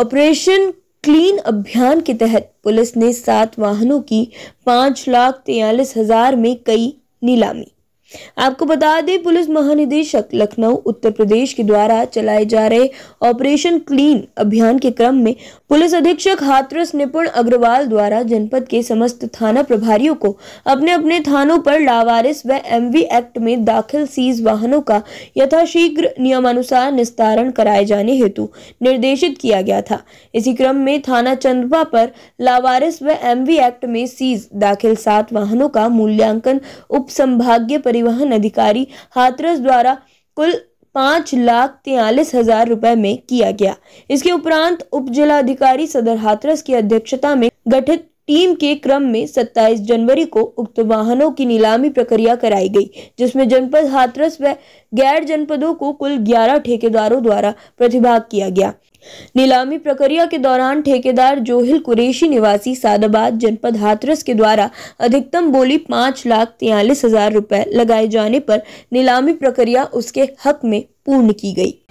operation clean अभियान के तहत पुलिस ने सात वाहनों की पाँच लाख तैयलीस हज़ार में कई नीलामी आपको बता दें पुलिस महानिदेशक लखनऊ उत्तर प्रदेश के द्वारा चलाए जा रहे ऑपरेशन क्लीन अभियान के क्रम में पुलिस अधीक्षक हाथरस निपुण अग्रवाल द्वारा जनपद के समस्त थाना प्रभारियों को अपने अपने थानों पर लावारिस व एमवी एक्ट में दाखिल सीज वाहनों का यथाशीघ्र नियमानुसार निस्तारण कराए जाने हेतु निर्देशित किया गया था इसी क्रम में थाना चंदवा पर लावारिस व एमवी एक्ट में सीज दाखिल सात वाहनों का मूल्यांकन उप संभागीय परिवहन अधिकारी हाथरस द्वारा कुल पाँच लाख तियालीस हजार रुपए में किया गया इसके उपरांत उप जिलाधिकारी सदर हाथरस की अध्यक्षता में गठित टीम के क्रम में 27 जनवरी को उक्त वाहनों की नीलामी प्रक्रिया कराई गई जिसमें जनपद हाथरस व गैर जनपदों को कुल 11 ठेकेदारों द्वारा प्रतिभाग किया गया नीलामी प्रक्रिया के दौरान ठेकेदार जोहिल कुरेशी निवासी सादाबाद जनपद हाथरस के द्वारा अधिकतम बोली पांच लाख तियालीस हजार रुपए लगाए जाने पर नीलामी प्रक्रिया उसके हक में पूर्ण की गई